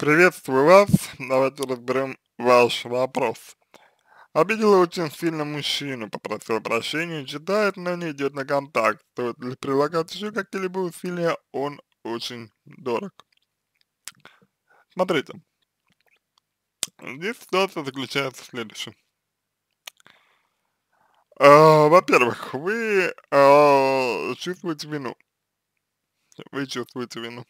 Приветствую вас. Давайте разберем ваш вопрос. Обидела очень сильно мужчину, попросил прощения, читает, но не идет на контакт. Стоит ли прилагать еще какие-либо усилия, он очень дорог. Смотрите. Здесь ситуация заключается в следующем. А, Во-первых, вы а, чувствуете вину. Вы чувствуете вину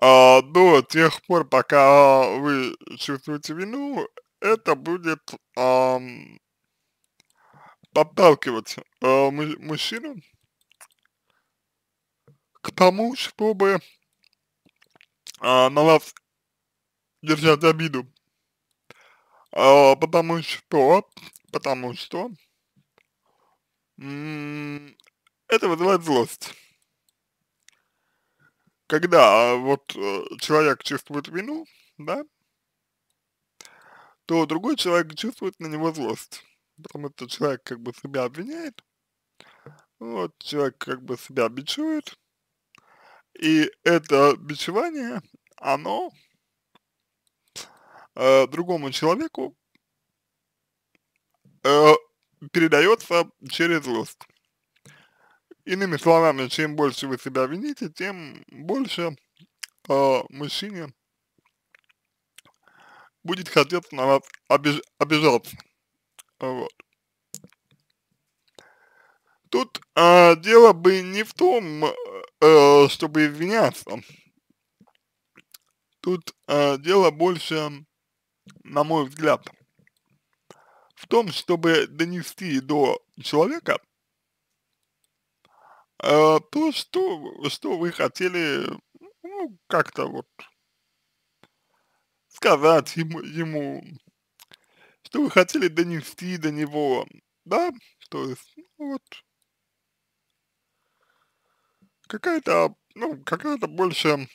а, до тех пор, пока вы чувствуете вину, это будет а, подталкивать а, мужчину к тому, чтобы а, на вас держать обиду. А, потому что, потому что м -м, это вызывает злость когда а, вот э, человек чувствует вину, да, то другой человек чувствует на него злость, потому что человек как бы себя обвиняет, вот, человек как бы себя бичует, и это бичевание, оно э, другому человеку э, передается через злость. Иными словами, чем больше вы себя вините, тем больше э, мужчине будет хотеться на вас обиж обижаться. Вот. Тут э, дело бы не в том, э, чтобы извиняться. Тут э, дело больше, на мой взгляд, в том, чтобы донести до человека, а, то, что, что вы хотели, ну, как-то вот сказать ему, ему, что вы хотели донести до него, да, то есть, ну, вот, какая-то, ну, какая-то больше,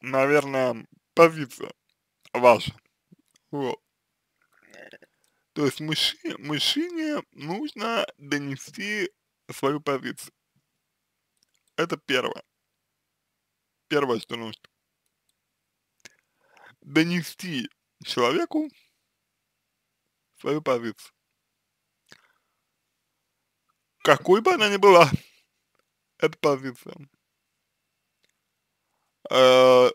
наверное, позиция ваша, вот. То есть мужчине, мужчине нужно донести свою позицию. Это первое. Первое, что нужно. Донести человеку свою позицию. Какой бы она ни была, эта позиция. Э,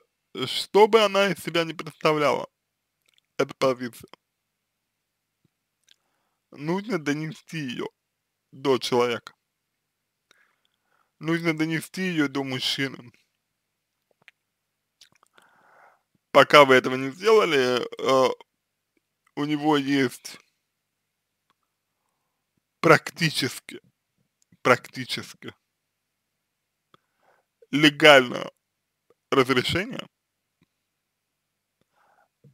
что бы она из себя не представляла, эта позиция. Нужно донести ее до человека. Нужно донести ее до мужчины. Пока вы этого не сделали, э, у него есть практически, практически легальное разрешение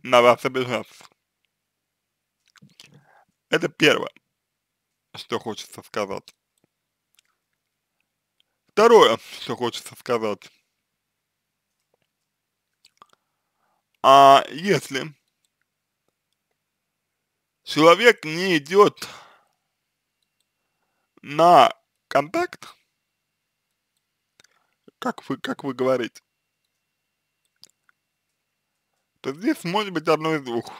на вас обижаться. Это первое, что хочется сказать. Второе, что хочется сказать. А если человек не идет на контакт, как вы, как вы говорите, то здесь может быть одно из двух.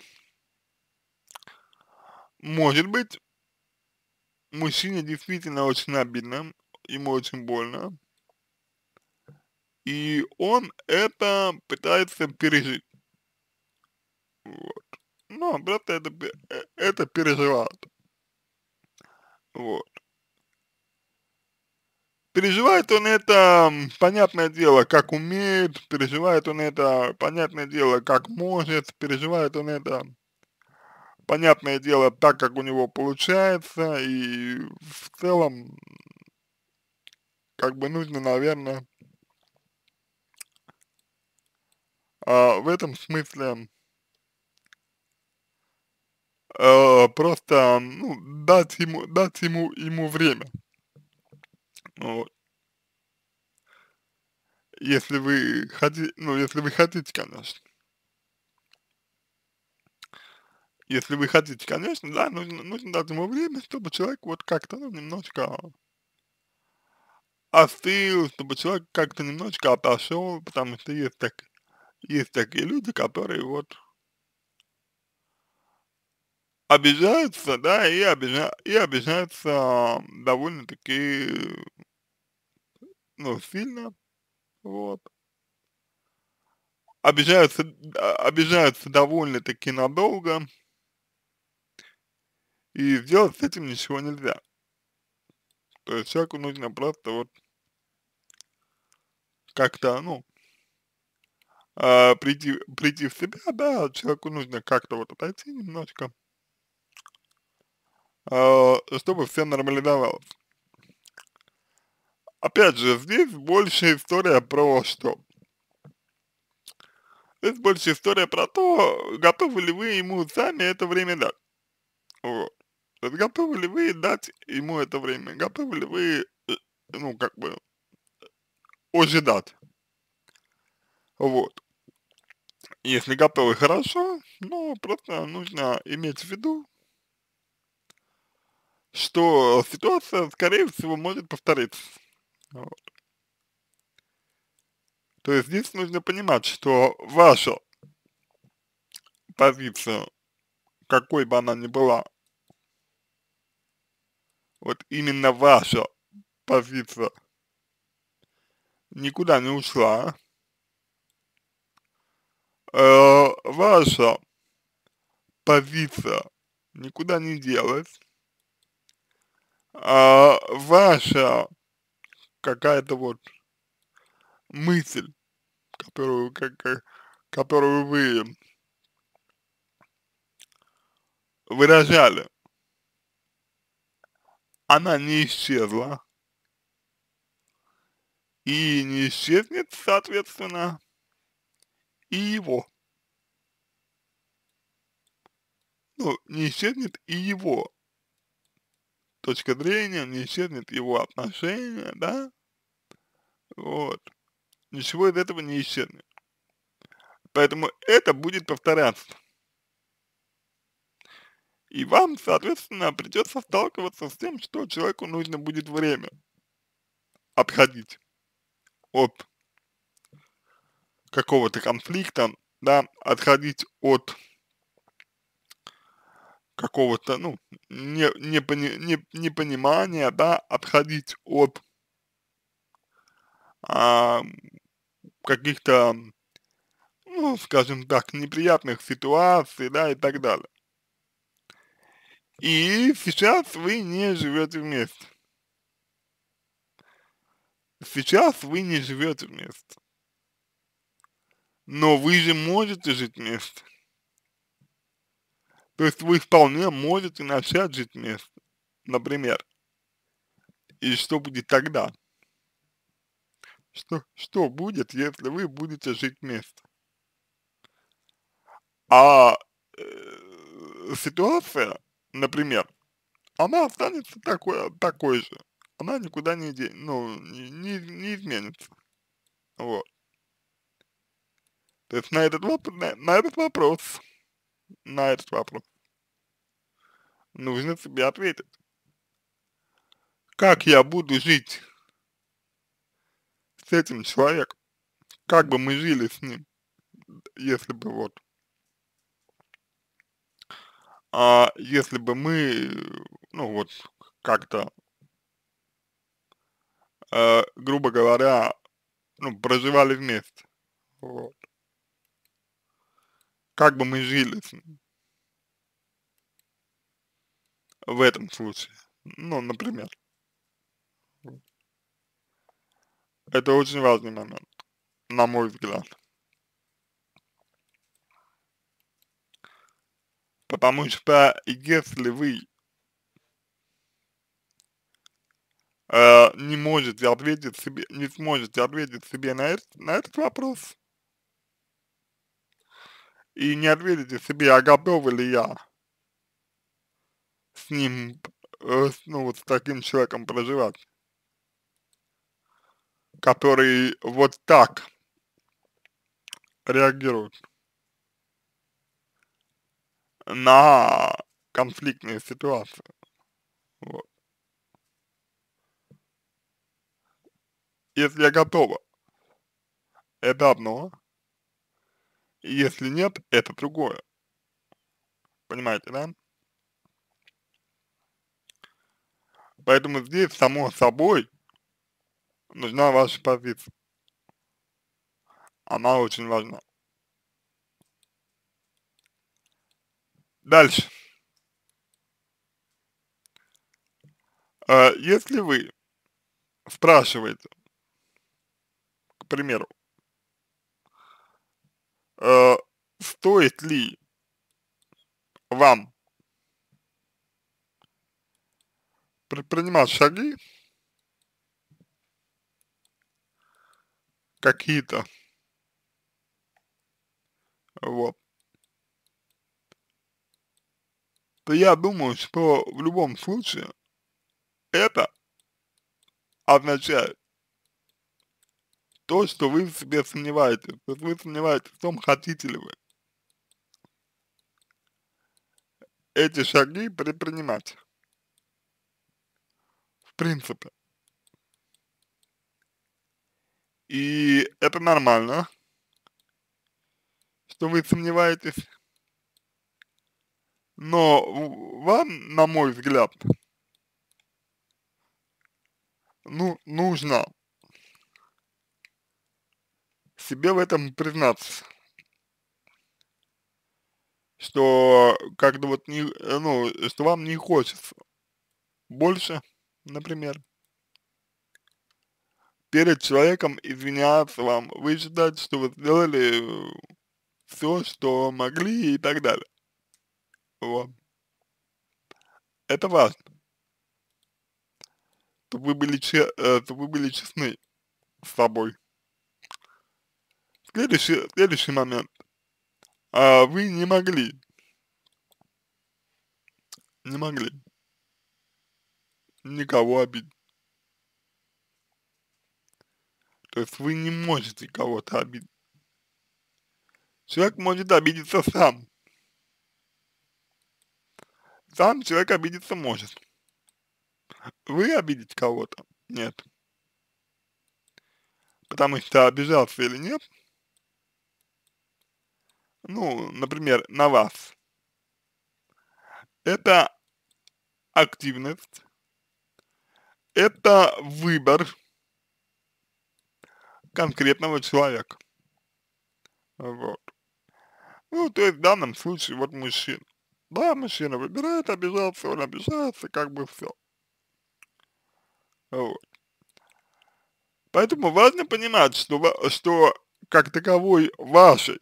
Может быть, мужчине действительно очень обидно, ему очень больно. И он это пытается пережить. Вот. Ну, просто это, э, это переживает. Вот. Переживает он это, понятное дело, как умеет, переживает он это, понятное дело, как может, переживает он это, понятное дело, так, как у него получается, и в целом, как бы нужно, наверное, э, а, в этом смысле э, просто ну, дать ему, дать ему, ему время. Вот. Ну, если вы хотите, ну, если вы хотите, конечно. Если вы хотите, конечно, да, нужно, нужно дать ему время, чтобы человек вот как-то ну, немножко остыл, чтобы человек как-то немножечко отошел, потому что есть, так, есть такие люди, которые вот обижаются, да, и, обижа, и обижаются довольно-таки, ну, сильно, вот. Обижаются, обижаются довольно-таки надолго, и сделать с этим ничего нельзя. То есть человеку нужно просто вот как-то, ну, э, прийти, прийти в себя, да, человеку нужно как-то вот отойти немножко, э, чтобы все нормализовалось. Опять же, здесь больше история про что? Здесь больше история про то, готовы ли вы ему сами это время дать. Вот готовы ли вы дать ему это время? Готовы ли вы, э, ну, как бы, ожидать? Вот. Если готовы, хорошо, но просто нужно иметь в виду, что ситуация, скорее всего, может повториться. Вот. То есть здесь нужно понимать, что ваша позиция, какой бы она ни была, вот именно ваша позиция никуда не ушла, э, ваша позиция никуда не делась, э, ваша какая-то вот мысль, которую, как, которую вы выражали, она не исчезла и не исчезнет, соответственно, и его. Ну, не исчезнет и его точка зрения, не исчезнет его отношения, да? Вот. Ничего из этого не исчезнет. Поэтому это будет повторяться. И вам, соответственно, придется сталкиваться с тем, что человеку нужно будет время отходить от какого-то конфликта, да, отходить от какого-то, ну, не, не, пони, не, непонимания, да, отходить от а, каких-то, ну, скажем так, неприятных ситуаций, да, и так далее. И сейчас вы не живете вместе. Сейчас вы не живете вместе. Но вы же можете жить вместе. То есть вы вполне можете начать жить вместе, например. И что будет тогда? Что, что будет, если вы будете жить вместе? А э, ситуация например, она останется такой, такой же. Она никуда не, де, ну, не, не, не изменится. Вот. То есть на этот, воп на, на этот вопрос, на этот вопрос нужно себе ответить. Как я буду жить с этим человеком? Как бы мы жили с ним, если бы вот а если бы мы, ну вот, как-то, э, грубо говоря, ну, проживали вместе, вот. Как бы мы жили с ним в этом случае, ну, например. Это очень важный момент, на мой взгляд. Потому что если вы э, не можете ответить себе, не сможете ответить себе на, это, на этот вопрос, и не ответите себе, а готова ли я с ним, э, ну вот с таким человеком проживать, который вот так реагирует на конфликтные ситуации. Вот. Если я готова, это одно. Если нет, это другое. Понимаете, да? Поэтому здесь, само собой, нужна ваша позиция. Она очень важна. Дальше. А, если вы спрашиваете, к примеру, а, стоит ли вам предпринимать шаги какие-то, вот, то я думаю, что в любом случае это означает то, что вы в себе сомневаетесь. То есть вы сомневаетесь в том, хотите ли вы эти шаги предпринимать. В принципе. И это нормально, что вы сомневаетесь но вам, на мой взгляд, ну, нужно себе в этом признаться, что как-то вот не, ну, что вам не хочется больше, например, перед человеком извиняться вам, вы что вы сделали э, все, что могли и так далее. Вот. Это важно. Чтобы вы были, че э, чтобы вы были честны с собой. Следующий, следующий момент. А, вы не могли. Не могли. Никого обидеть. То есть вы не можете кого-то обидеть. Человек может обидеться сам. Сам человек обидеться может. Вы обидеть кого-то? Нет. Потому что обижался или нет, ну, например, на вас, это активность, это выбор конкретного человека. Вот. Ну, то есть в данном случае вот мужчина. Да, мужчина выбирает обижаться, он обижается, как бы все. Вот. Поэтому важно понимать, что, что как таковой вашей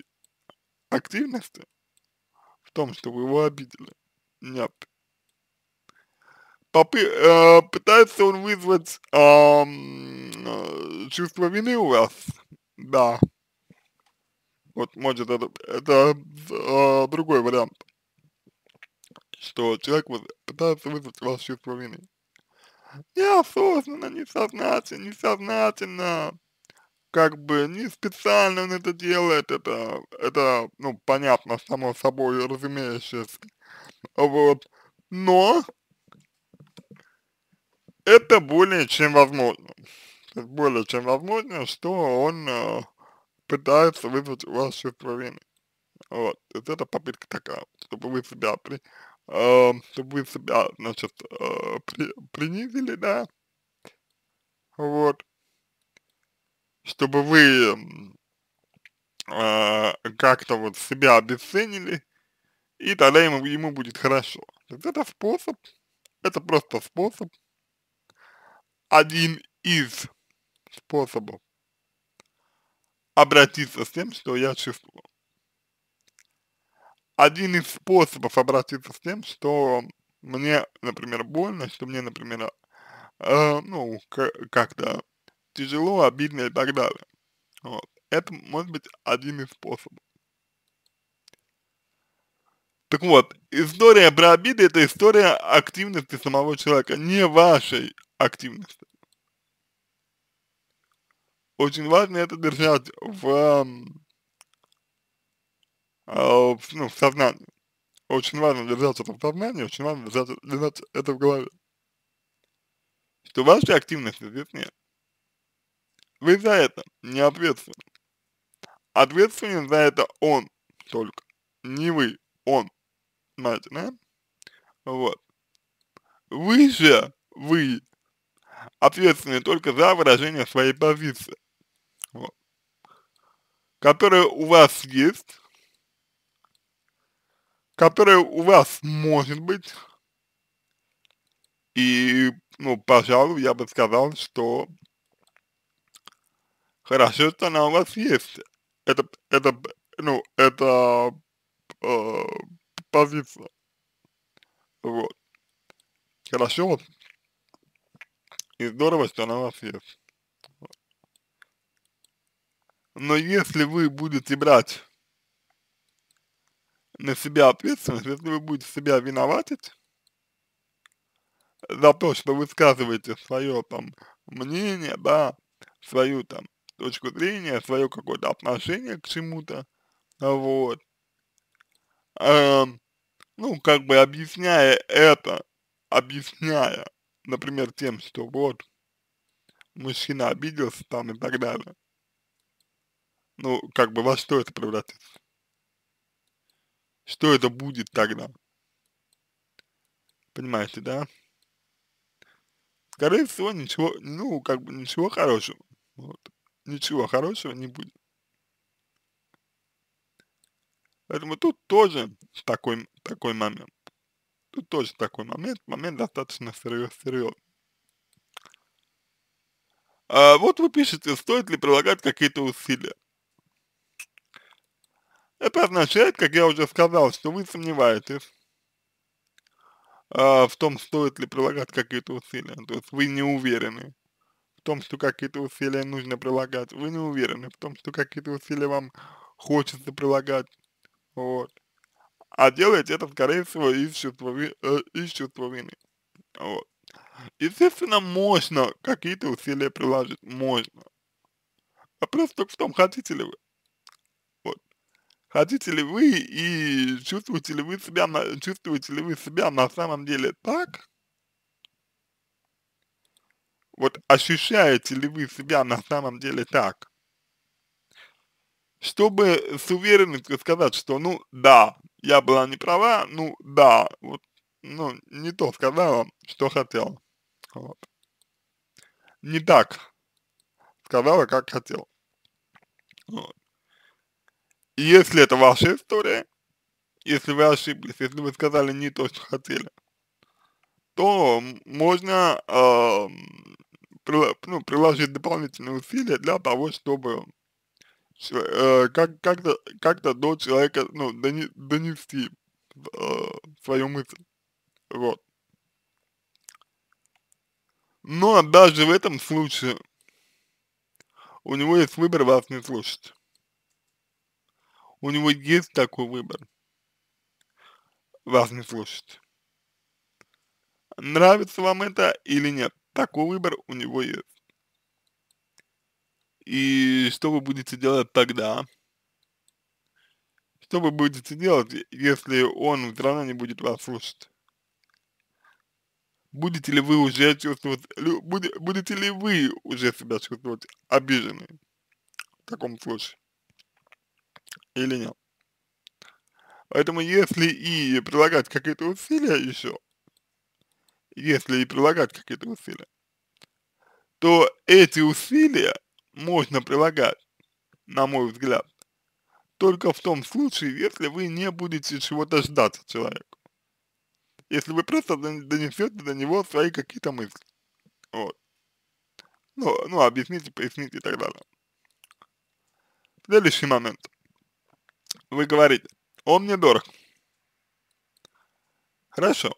активности в том, что вы его обидели, нет. Попы э, пытается он вызвать э, чувство вины у вас, да. Вот может это, это э, другой вариант что человек вот пытается вызвать у вас чувство вины. Неосознанно, несознательно, несознательно, как бы не специально он это делает, это, это, ну, понятно, само собой разумеющееся, вот, но это более чем возможно, более чем возможно, что он э, пытается вызвать у вас чувство вины. Вот, это попытка такая, чтобы вы себя при, Эм, чтобы вы себя, значит, э, при, принизили, да, вот, чтобы вы э, как-то вот себя обесценили, и тогда ему, ему будет хорошо. это способ, это просто способ, один из способов обратиться с тем, что я чувствую один из способов обратиться с тем, что мне, например, больно, что мне, например, э, ну, как-то тяжело, обидно и так далее. Вот. Это может быть один из способов. Так вот, история про обиды это история активности самого человека, не вашей активности. Очень важно это держать в а, ну, в сознании. Очень важно держать это в сознании, очень важно держать, держать это в голове. Что вашей активности здесь нет. Вы за это не ответственны. Ответственен за это он только. Не вы, он. Понимаете, да? Вот. Вы же, вы ответственны только за выражение своей позиции, вот, которая у вас есть, которая у вас может быть. И, ну, пожалуй, я бы сказал, что хорошо, что она у вас есть. Это, это, ну, это э, позиция. Вот. Хорошо. И здорово, что она у вас есть. Но если вы будете брать на себя ответственность, если вы будете себя виноватить за то, что вы высказываете свое там мнение, да, свою там точку зрения, свое какое-то отношение к чему-то, вот, эм, ну, как бы объясняя это, объясняя, например, тем, что вот, мужчина обиделся там и так далее, ну, как бы во что это превратится? Что это будет тогда? Понимаете, да? Скорее всего, ничего, ну, как бы ничего хорошего. Вот. Ничего хорошего не будет. Поэтому тут тоже такой, такой момент. Тут тоже такой момент, момент достаточно серьезный. А, вот вы пишете, стоит ли прилагать какие-то усилия. Это означает, как я уже сказал, что вы сомневаетесь э, в том, стоит ли прилагать какие-то усилия. То есть вы не уверены в том, что какие-то усилия нужно прилагать. Вы не уверены в том, что какие-то усилия вам хочется прилагать. Вот. А делаете это, скорее всего, из чувства, э, из чувства вины. Вот. Естественно, можно какие-то усилия приложить, можно. Вопрос а только в том, хотите ли вы хотите ли вы и чувствуете ли вы себя, на, чувствуете ли вы себя на самом деле так, вот ощущаете ли вы себя на самом деле так, чтобы с уверенностью сказать, что ну да, я была не права, ну да, вот, ну не то сказала, что хотела. Вот. Не так сказала, как хотел. Вот если это ваша история, если вы ошиблись, если вы сказали не то, что хотели, то можно э, эм, при, ну, приложить дополнительные усилия для того, чтобы э, как-то как -то, как до человека ну, донести э, свою мысль. Вот. Но даже в этом случае у него есть выбор вас не слушать. У него есть такой выбор. Вас не слушать. Нравится вам это или нет, такой выбор у него есть. И что вы будете делать тогда? Что вы будете делать, если он все равно не будет вас слушать? Будете ли вы уже чувствовать, будете ли вы уже себя чувствовать обиженным в таком случае? или нет. Поэтому если и прилагать какие-то усилия еще, если и прилагать какие-то усилия, то эти усилия можно прилагать, на мой взгляд, только в том случае, если вы не будете чего-то ждать от человека. Если вы просто донесете до него свои какие-то мысли. Вот. Ну, ну, объясните, поясните и так далее. Следующий момент. Вы говорите, он мне дорог. Хорошо.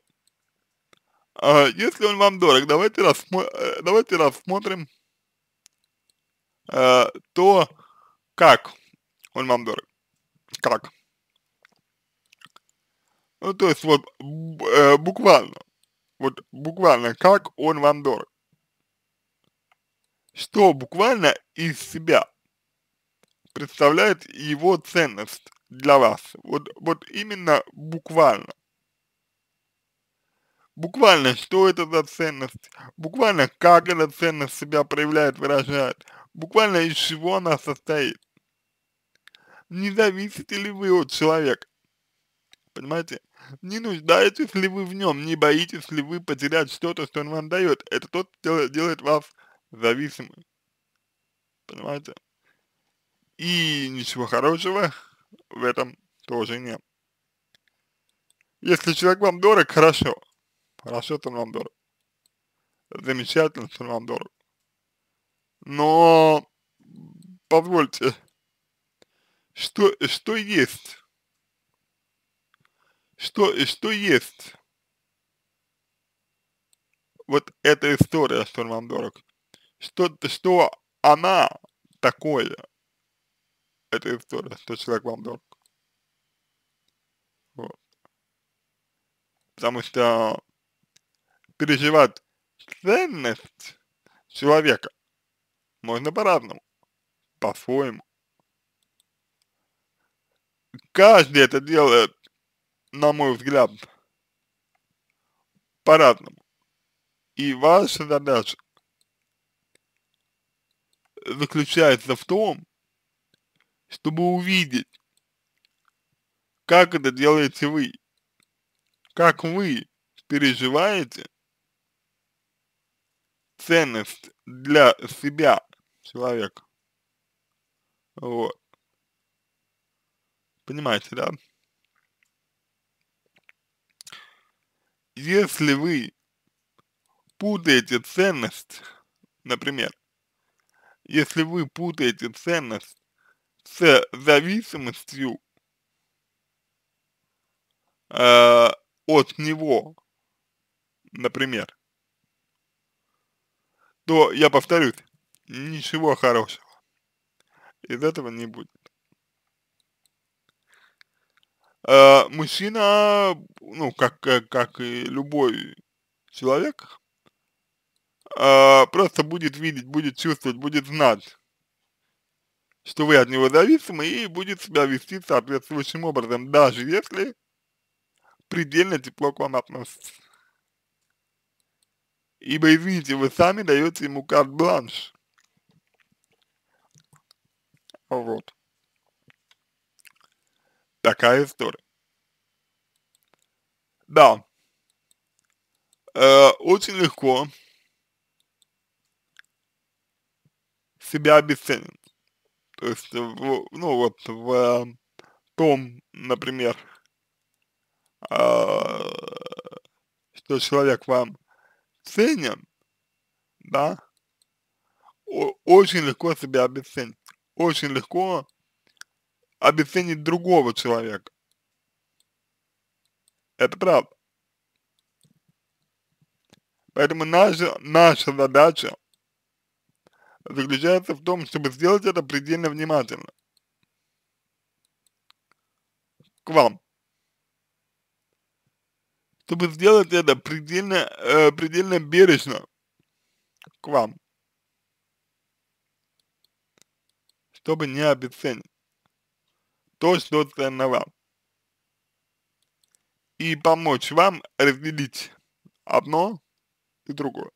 А если он вам дорог, давайте, рассмо э, давайте рассмотрим а, то, как он вам дорог. Как? Ну, то есть вот э, буквально, вот буквально, как он вам дорог. Что буквально из себя представляет его ценность для вас. Вот, вот именно буквально. Буквально, что это за ценность, буквально, как эта ценность себя проявляет, выражает, буквально из чего она состоит. Не зависите ли вы от человека? Понимаете? Не нуждаетесь ли вы в нем, не боитесь ли вы потерять что-то, что он вам дает. Это тот что делает вас зависимым. Понимаете? И ничего хорошего в этом тоже нет. Если человек вам дорог, хорошо. Хорошо, что он вам дорог. Замечательно, что он вам дорог. Но позвольте, что, что есть? Что, что есть? Вот эта история, что он вам дорог. Что, что она такое? эта история, что человек вам дорог. Вот. Потому что переживать ценность человека можно по-разному, по-своему. Каждый это делает, на мой взгляд, по-разному. И ваша задача заключается в том, чтобы увидеть, как это делаете вы, как вы переживаете ценность для себя человека. Вот. Понимаете, да? Если вы путаете ценность, например, если вы путаете ценность с зависимостью э, от него, например, то, я повторюсь, ничего хорошего из этого не будет. Э, мужчина, ну, как, э, как, и любой человек, э, просто будет видеть, будет чувствовать, будет знать, что вы от него зависимы и будет себя вести соответствующим образом, даже если предельно тепло к вам относится. Ибо, извините, вы сами даете ему карт-бланш. Вот. Такая история. Да. Э, очень легко себя обесценить. То есть, в, ну вот в том, например, э, что человек вам ценен, да, очень легко себя обесценить. Очень легко обесценить другого человека. Это правда. Поэтому наша, наша задача заключается в том, чтобы сделать это предельно внимательно. К вам. Чтобы сделать это предельно, э, предельно бережно к вам. Чтобы не обесценить то, что ценно вам. И помочь вам разделить одно и другое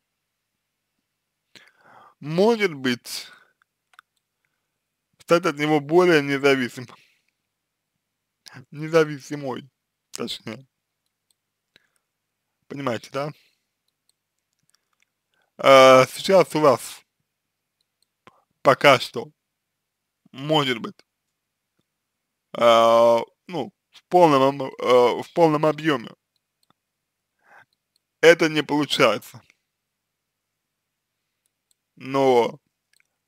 может быть, стать от него более независим, Независимой, точнее. Понимаете, да? А, сейчас у вас пока что, может быть, а, ну, в полном, а, в полном объеме это не получается но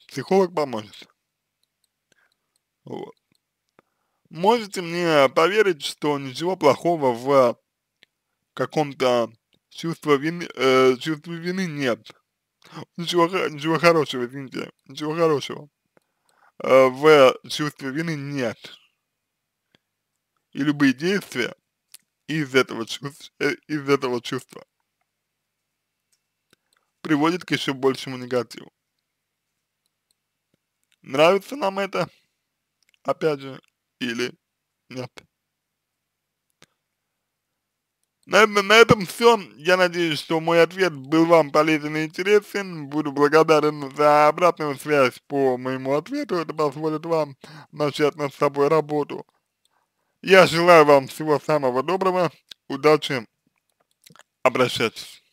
психолог поможет. Вот. Можете мне поверить, что ничего плохого в каком-то чувстве вины, э, чувстве вины нет. Ничего, ничего хорошего, извините, ничего хорошего. Э, в чувстве вины нет. И любые действия из этого, чувств, э, из этого чувства приводит к еще большему негативу. Нравится нам это, опять же, или нет. На, на этом все. Я надеюсь, что мой ответ был вам полезен и интересен. Буду благодарен за обратную связь по моему ответу. Это позволит вам начать над собой работу. Я желаю вам всего самого доброго. Удачи. Обращайтесь.